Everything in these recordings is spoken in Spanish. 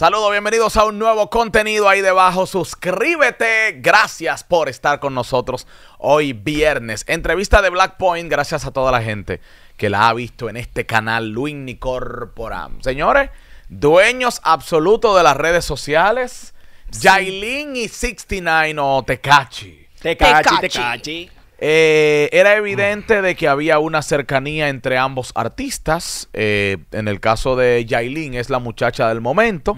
Saludos, bienvenidos a un nuevo contenido ahí debajo. Suscríbete. Gracias por estar con nosotros hoy viernes. Entrevista de Blackpoint. Gracias a toda la gente que la ha visto en este canal Luigny Corporam. Señores, dueños absolutos de las redes sociales. Jailin y 69 o Tecachi. Tecachi, Tecachi. Eh, era mm. evidente de que había una cercanía entre ambos artistas. Eh, en el caso de Yailin es la muchacha del momento.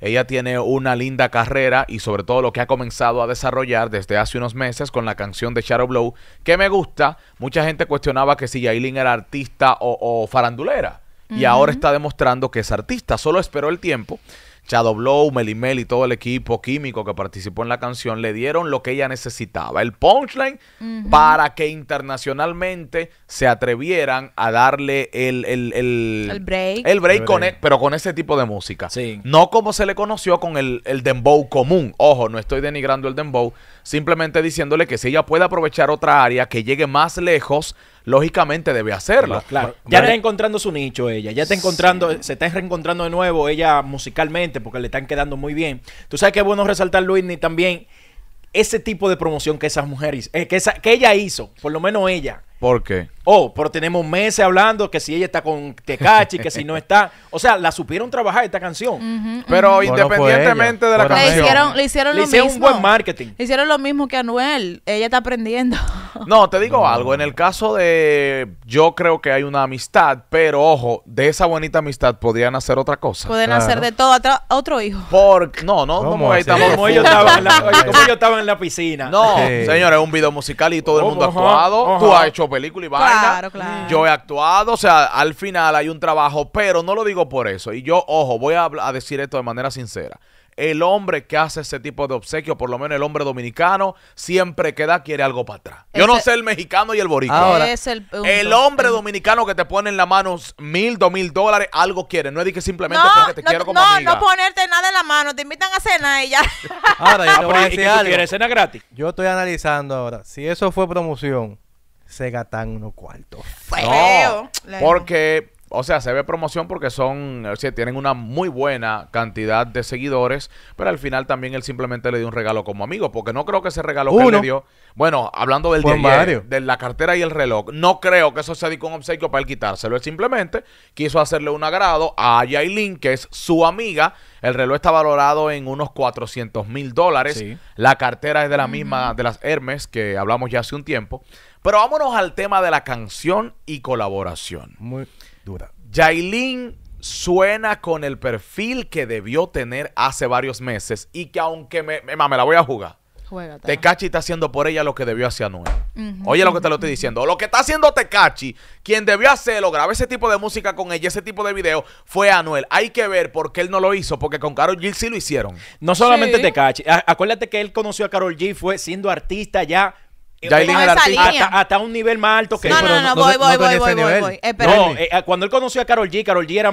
Ella tiene una linda carrera y sobre todo lo que ha comenzado a desarrollar desde hace unos meses con la canción de Shadow Blow, que me gusta. Mucha gente cuestionaba que si Jaylin era artista o, farandulera. Y ahora está demostrando que es artista. Solo esperó el tiempo Shadow Blow, Melimel y todo el equipo químico que participó en la canción le dieron lo que ella necesitaba, el punchline, para que internacionalmente se atrevieran a darle el, el, el, break, el break, Con e, pero con ese tipo de música. No como se le conoció con el, el dembow común. Ojo, no estoy denigrando el dembow, simplemente diciéndole que si ella puede aprovechar otra área que llegue más lejos lógicamente debe hacerlo. claro. Ya está encontrando su nicho ella, ya está encontrando, se está reencontrando de nuevo ella musicalmente porque le están quedando muy bien. Tú sabes que es bueno resaltar, Luis, ni también ese tipo de promoción que esas mujeres, eh, que, esa, que ella hizo, por lo menos ella, ¿Por qué? Oh, pero tenemos meses hablando que si ella está con Tecachi, que si no está. O sea, la supieron trabajar esta canción. pero independientemente de la canción. Le hicieron, le hicieron le lo hicieron mismo. un buen marketing. hicieron lo mismo que Anuel. Ella está aprendiendo. No, te digo algo. En el caso de. Yo creo que hay una amistad, pero ojo, de esa bonita amistad podían hacer otra cosa. Pueden hacer de todo otro hijo. Porque... no, no, como, ellos estaban en la, yo estaba en la piscina. No, señores, un video musical y todo el oh, mundo ha actuado. Tú has hecho película y vaya. Yo he actuado, o sea, al final hay un trabajo, pero no lo digo por eso. Y yo, ojo, voy a, decir esto de manera sincera el hombre que hace ese tipo de obsequios por lo menos el hombre dominicano, siempre queda, quiere algo para atrás. Yo no sé el mexicano y el boricua. el, hombre dominicano que te pone en la mano mil, dos mil dólares, algo quiere. No es de que simplemente porque te quiero como no, No, no ponerte nada en la mano. Te invitan a cenar y ya. Ahora, yo ah, te voy a decir algo. cena gratis? Yo estoy analizando ahora. Si eso fue promoción se gastan unos cuartos. No, porque, o sea, se ve promoción porque son, o tienen una muy buena cantidad de seguidores, pero al final también él simplemente le dio un regalo como amigo, porque no creo que ese regalo que le dio bueno, hablando del día e, de, la cartera y el reloj, no creo que eso sea de un obsequio para él quitárselo. Él simplemente quiso hacerle un agrado a Yailin, que es su amiga. El reloj está valorado en unos 400 mil dólares. La cartera es de la misma, de las Hermes, que hablamos ya hace un tiempo. Pero vámonos al tema de la canción y colaboración. Muy dura. Yailin suena con el perfil que debió tener hace varios meses y que aunque me, me, me la voy a jugar te Tecachi está haciendo por ella lo que debió hacer Anuel. Oye lo que te lo estoy diciendo. Lo que está haciendo Tecachi, quien debió hacerlo, grabar ese tipo de música con ella, ese tipo de video, fue Anuel. Hay que ver por qué él no lo hizo, porque con Carol G sí lo hicieron. No solamente te Tecachi. Acuérdate que él conoció a Carol G, fue siendo artista ya eh, hasta, un nivel más alto que él. No, no, no, voy, voy, voy, voy, voy, No, eh, eh, cuando él conoció a Carol G, Carol G era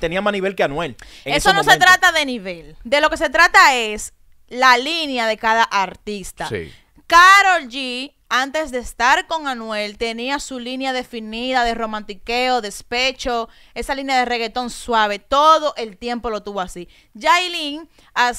tenía más nivel que Anuel. Eso no se trata de nivel. De lo que se trata es la línea de cada artista. Carol G antes de estar con Anuel, tenía su línea definida de romantiqueo, despecho, esa línea de reggaetón suave. Todo el tiempo lo tuvo así. Yailin, al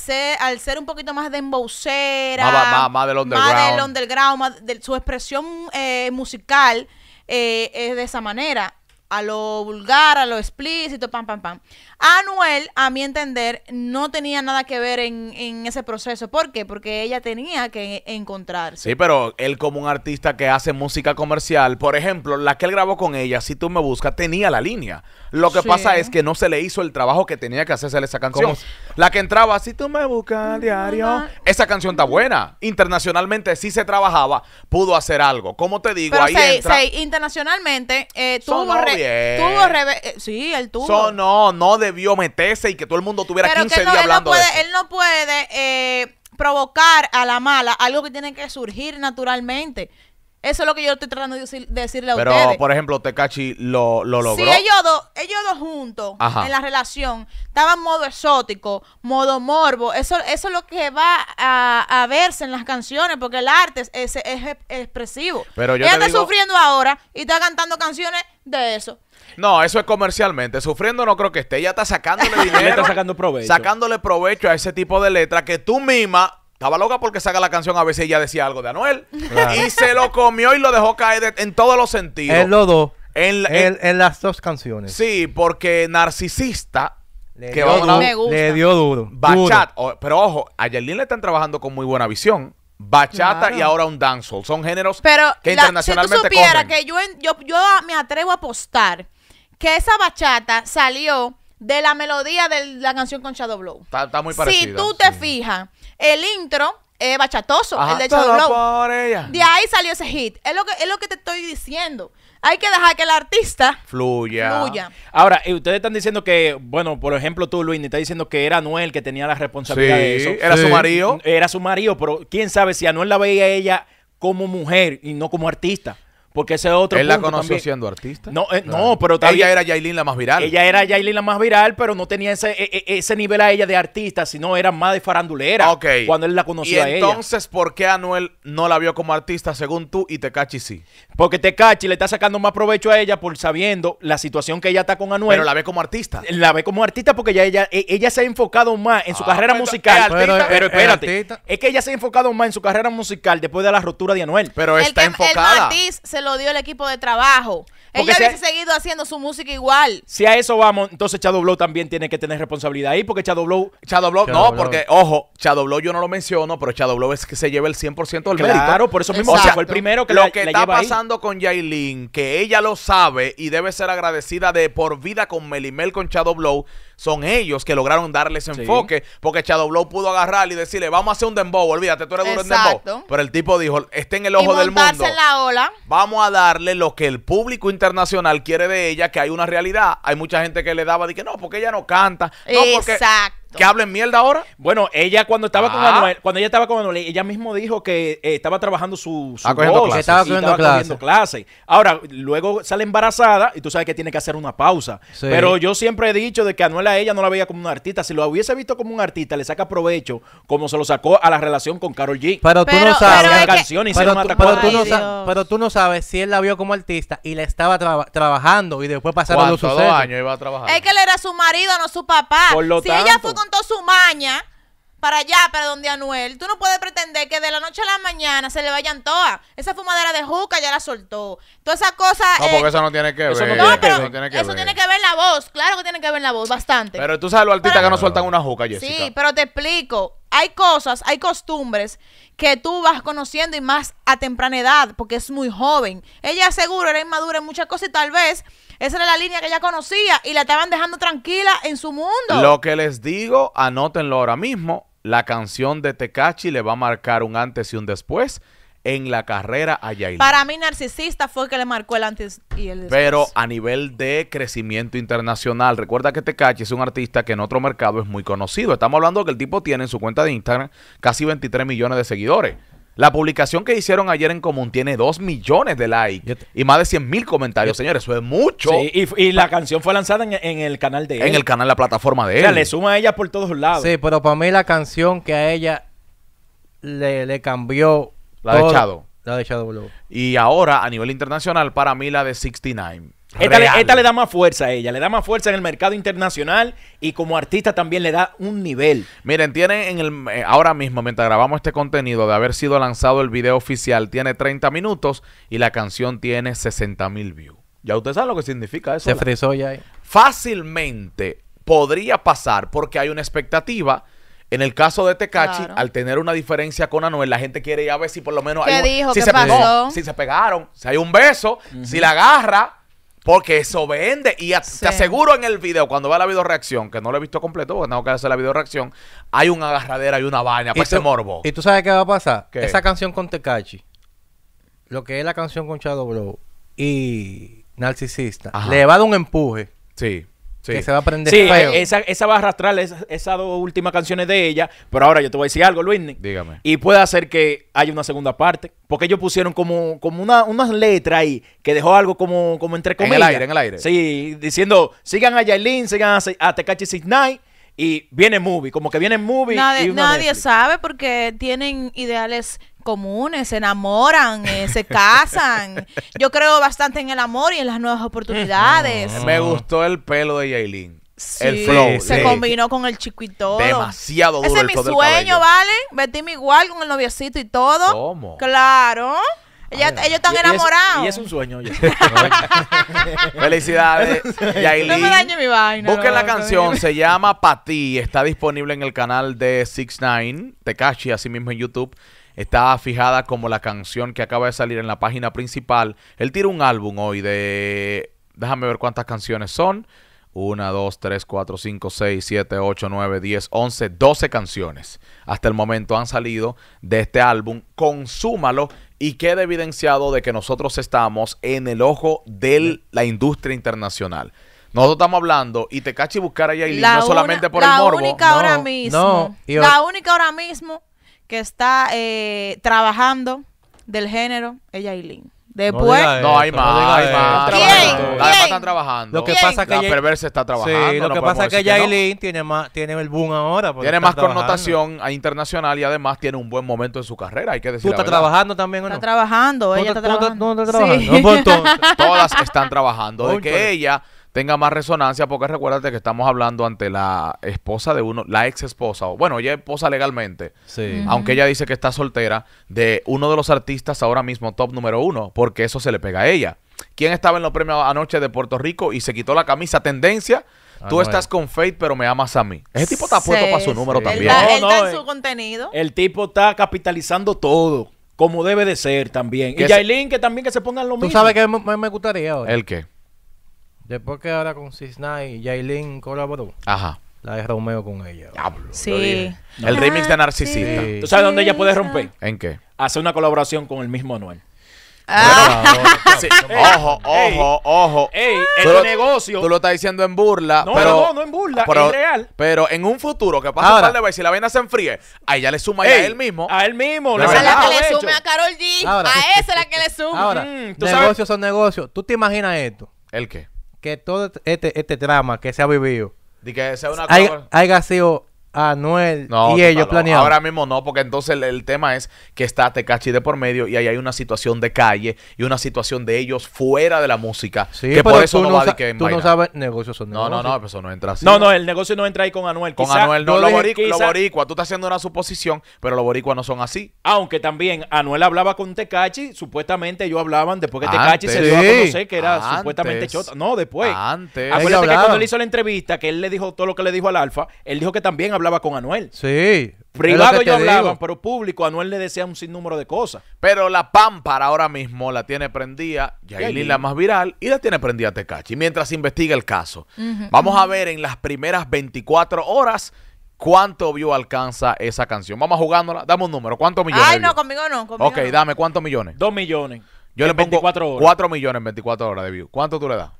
ser un poquito más de embocera, más, del underground, de, su expresión eh, musical eh, es de esa manera a lo vulgar, a lo explícito, pam, pam, pam. Anuel, a mi entender, no tenía nada que ver en, ese proceso. ¿Por qué? Porque ella tenía que encontrarse. Sí, pero él como un artista que hace música comercial, por ejemplo, la que él grabó con ella, si tú me buscas, tenía la línea. Lo que pasa es que no se le hizo el trabajo que tenía que hacerse esa canción. La que entraba, si tú me buscas diario. Esa canción está buena. Internacionalmente sí se trabajaba, pudo hacer algo. Como te digo, ahí internacionalmente eh, tuvo... Eh, sí, él tuvo. no, no debió meterse y que todo el mundo tuviera 15 días hablando él no puede, de eh, Él no puede provocar a la mala algo que tiene que surgir naturalmente. Eso es lo que yo estoy tratando de decirle a ustedes. Pero, por ejemplo, Tecachi lo, logró. Sí, ellos dos, juntos en la relación estaban modo exótico, modo morbo. Eso, eso es lo que va a, verse en las canciones, porque el arte es, es, e, expresivo. Pero yo Ella está sufriendo ahora y está cantando canciones de eso. No, eso es comercialmente. Sufriendo no creo que esté. Ella está sacándole dinero. está sacando provecho. Sacándole provecho a ese tipo de letra que tú misma estaba loca porque saca la canción, a veces ella decía algo de Anuel. Y se lo comió y lo dejó caer en todos los sentidos. En los dos. En, las dos canciones. Sí, porque narcisista. Le dio, duro, le dio duro. Bachata. pero ojo, a Yerlin le están trabajando con muy buena visión. Bachata y ahora un dancehall. Son géneros pero que internacionalmente. Si tú supieras que yo, yo me atrevo a apostar que esa bachata salió de la melodía de la canción con Shadow Blow. Está, muy parecido. Si tú te fijas, el intro es bachatoso, el de Shadow Blow. De ahí salió ese hit. Es lo que es lo que te estoy diciendo. Hay que dejar que el artista fluya. Ahora, y eh, ustedes están diciendo que, bueno, por ejemplo, tú, Luis, estás diciendo que era Anuel que tenía la responsabilidad de eso. Era su marido. Era su marido, pero quién sabe si Anuel la veía ella como mujer y no como artista. Porque ese otro Él la conoció siendo artista. No, eh, no, pero todavía... Ella era Yailin la más viral. Ella era Yailin la más viral, pero no tenía ese, e, e, ese nivel a ella de artista, sino era más de farandulera. Ok. Cuando él la conocía a ella. entonces, ¿por qué Anuel no la vio como artista según tú y Tecachi sí? Porque Tecachi le está sacando más provecho a ella por sabiendo la situación que ella está con Anuel. Pero la ve como artista. La ve como artista porque ya ella, e, ella se ha enfocado más en su ah, carrera pues, musical. Pero, pero, espérate. Es que ella se ha enfocado más en su carrera musical después de la ruptura de Anuel. Pero está enfocada. se lo dio el equipo de trabajo. Ella hubiese seguido haciendo su música igual. Si a eso vamos, entonces Chado Blow también tiene que tener responsabilidad ahí, porque Chado Blow... Blow, no, porque, ojo, Chado Blow yo no lo menciono, pero Chado Blow es que se lleva el 100% del claro, mérito. Claro, por eso mismo, o sea, fue el primero que Lo que está pasando con Yailin, que ella lo sabe y debe ser agradecida de por vida con Melimel, con Chado Blow, son ellos que lograron darle ese enfoque. Porque Shadow Blow pudo agarrar y decirle, vamos a hacer un dembow, olvídate, tú eres duro en dembow. Pero el tipo dijo, está en el ojo del mundo. la ola. Vamos a darle lo que el público internacional quiere de ella, que hay una realidad. Hay mucha gente que le daba de que no, porque ella no canta. Exacto. ¿Que hablen mierda ahora? Bueno, ella cuando estaba con ah. Anuel, cuando ella estaba con Manuel, ella mismo dijo que eh, estaba trabajando su, su ah, Estaba, cogiendo, clases. Ahora, luego sale embarazada y tú sabes que tiene que hacer una pausa. Pero yo siempre he dicho de que Anuel a ella no la veía como una artista. Si lo hubiese visto como un artista, le saca provecho como se lo sacó a la relación con Carol G. Pero, tú no sabes. Pero tú no sabes si él la vio como artista y le estaba trabajando y después pasaron los sucesos. años trabajar? Es que él era su marido, no su papá. Por lo si ella fue con toda su maña para allá, para donde Anuel. Tú no puedes pretender que de la noche a la mañana se le vayan todas. Esa fumadera de juca ya la soltó. Todas esas cosas. No, porque eh, eso no tiene que ver. Eso no, tiene, que, eso que ver. Tiene la voz. Claro que tiene que ver la voz, bastante. Pero tú sabes los artistas que no sueltan una juca, Jessica. Sí, pero te explico hay cosas, hay costumbres que tú vas conociendo y más a temprana edad, porque es muy joven. Ella seguro era inmadura en muchas cosas y tal vez esa era la línea que ella conocía y la estaban dejando tranquila en su mundo. Lo que les digo, anótenlo ahora mismo. La canción de Tecachi le va a marcar un antes y un después en la carrera a Yailin. Para mí, narcisista fue que le marcó el antes y el después. Pero a nivel de crecimiento internacional, recuerda que Tecachi es un artista que en otro mercado es muy conocido. Estamos hablando que el tipo tiene en su cuenta de Instagram casi 23 millones de seguidores. La publicación que hicieron ayer en común tiene 2 millones de likes y más de 100 mil comentarios, señores. Eso es mucho. Sí, y, la canción fue lanzada en, el canal de él. En el canal, la plataforma de él. O le suma a ella por todos lados. Sí, pero para mí la canción que a ella le, le cambió la ha de La ha echado, boludo. Y ahora, a nivel internacional, para mí la de 69. Esta le, da más fuerza a ella, le da más fuerza en el mercado internacional y como artista también le da un nivel. Miren, tiene en el eh, ahora mismo, mientras grabamos este contenido, de haber sido lanzado el video oficial, tiene 30 minutos y la canción tiene 60 mil views. Ya usted sabe lo que significa eso. Se frisó ya. Fácilmente podría pasar porque hay una expectativa en el caso de Tecachi, al tener una diferencia con Anuel, la gente quiere ya ver si por lo menos. hay un, dijo? Si se se pegaron, si hay un beso, si la agarra. Porque eso vende. Y te aseguro en el video, cuando va la video reacción, que no lo he visto completo, porque tengo que hacer la video reacción, hay una agarradera y una vaina para ese morbo. ¿Y tú sabes qué va a pasar? Esa canción con Tecachi, lo que es la canción con Shadow Blow y Narcisista, le va a dar un empuje. Sí. Sí. va a sí, e, Esa, esa va a arrastrar esas, dos últimas canciones de ella. Pero ahora yo te voy a decir algo, Luis. Dígame. Y puede hacer que haya una segunda parte. Porque ellos pusieron como, como una, unas letras ahí que dejó algo como, como entre comillas. En el aire, en el aire. Sí, diciendo, sigan a Yailin, sigan a, a Tecachi Six y viene movie, como que viene movie. Nadie, sabe porque tienen ideales comunes, se enamoran, eh, se casan. Yo creo bastante en el amor y en las nuevas oportunidades. Mm. Me gustó el pelo de Yailin. el flow. Se combinó con el chico todo. Demasiado duro Ese es mi sueño, ¿vale? Vestirme igual con el noviecito y todo. ¿Cómo? Claro. Ella, ellos están y, enamorados. Y es, y es, un sueño. Ya. Felicidades, Yailin. No me dañe mi vaina. Busquen no, la no, canción, no, se llama Pa' ti. Está disponible en el canal de 69, Tekashi, así mismo en YouTube. Está fijada como la canción que acaba de salir en la página principal. Él tira un álbum hoy de. Déjame ver cuántas canciones son. 1, 2, 3, 4, 5, 6, 7, 8, 9, 10, 11, 12 canciones. Hasta el momento han salido de este álbum. Consúmalo y queda evidenciado de que nosotros estamos en el ojo de la industria internacional. Nosotros estamos hablando y te y buscar a Yailin no solamente por el morbo. La única ahora mismo, la única ahora mismo que está eh, trabajando del género es Yailin. Después. No, no hay más. hay más. Además están trabajando. Lo que pasa que la perversa está trabajando. Sí, lo que pasa es que Yailin tiene más, tiene el boom ahora. Tiene más connotación internacional y además tiene un buen momento en su carrera. Hay que decirlo. ¿Tú estás trabajando también o no? Está trabajando, ella está trabajando. ¿Dónde está trabajando? Sí. Todas están trabajando. De que ella tenga más resonancia, porque recuérdate que estamos hablando ante la esposa de uno, la ex esposa, o bueno, ella esposa legalmente, sí. aunque ella dice que está soltera, de uno de los artistas ahora mismo top número uno, porque eso se le pega a ella. ¿Quién estaba en los premios anoche de Puerto Rico y se quitó la camisa? Tendencia. Ah, tú estás con Faith, pero me amas a mí. Ese tipo está puesto para su número también. no, eh, su contenido. El tipo está capitalizando todo, como debe de ser también. Y Yailin, que también que se pongan lo mismo. ¿Tú sabes qué me, gustaría ¿El qué? Después que ahora con Cisnay y Jailin colaboró. Ajá. La de Romeo con ella. Diablo. Sí. El remix de ah, Narcisista. ¿Tú sabes dónde ella puede romper? ¿En qué? Hacer una colaboración con el mismo Noel. Ah. Ojo, ojo, ojo. Ey, el negocio. Tú lo estás diciendo en burla. No, pero, no, no, en burla, pero, es real. Pero en un futuro que pasa tal un par de veces y la vaina se enfríe, ahí ya le suma a él mismo. A él mismo. esa es la que le sume a Carol G. A esa es la que le suma. Ahora, mm, negocios son negocios. ¿Tú te imaginas esto? ¿El qué? que todo este, este drama que se ha vivido que haya, haya sido Anuel y ellos planearon. Ahora mismo no, porque entonces el, tema es que está Tecachi de por medio y ahí hay una situación de calle y una situación de ellos fuera de la música. Sí, que por eso no, va Tú no sabes, negocios son No, no, no, eso no entra así. No, no, el negocio no entra ahí con Anuel. Con Anuel no, lo, lo, Tú estás haciendo una suposición, pero los boricuas no son así. Aunque también Anuel hablaba con Tecachi, supuestamente ellos hablaban después que Tecachi se dio a conocer que era supuestamente chota. No, después. Antes. Acuérdate que cuando él hizo la entrevista, que él le dijo todo lo que le dijo al Alfa, él dijo que también hablaba hablaba con Anuel. Sí. Privado yo hablaba pero público, Anuel le decía un sinnúmero de cosas. Pero la pámpara ahora mismo la tiene prendida, Yailin la más viral, y la tiene prendida Tecachi, mientras investiga el caso. Vamos a ver en las primeras 24 horas cuánto view alcanza esa canción. Vamos jugándola, dame un número, ¿cuántos millones? Ay, no, conmigo no. Conmigo ok, dame, ¿cuántos millones? Dos millones. Yo le pongo 24 horas. 4 millones en 24 horas de view. ¿Cuánto tú le das?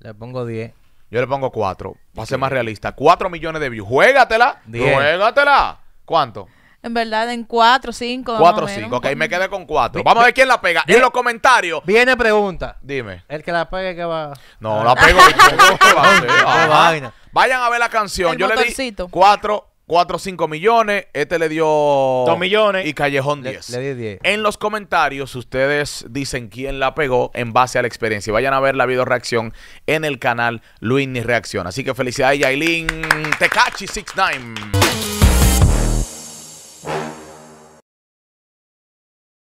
Le pongo 10. Yo le pongo cuatro. Para ser más realista. Cuatro millones de views. Juégatela. Juégatela. ¿Cuánto? En verdad, en cuatro, cinco. Cuatro, cinco. Ok, me quedé con cuatro. Vamos a ver quién la pega. En los comentarios. Viene pregunta. Dime. El que la pegue, que va? No, ah. la pego. Vayan a ver la canción. Yo le di 4 4 o 5 millones, este le dio 2 millones y Callejón 10. Le, 10. En los comentarios ustedes dicen quién la pegó en base a la experiencia. vayan a ver la video reacción en el canal Luis Ni Reacción. Así que felicidades Yailin Tecachi 69.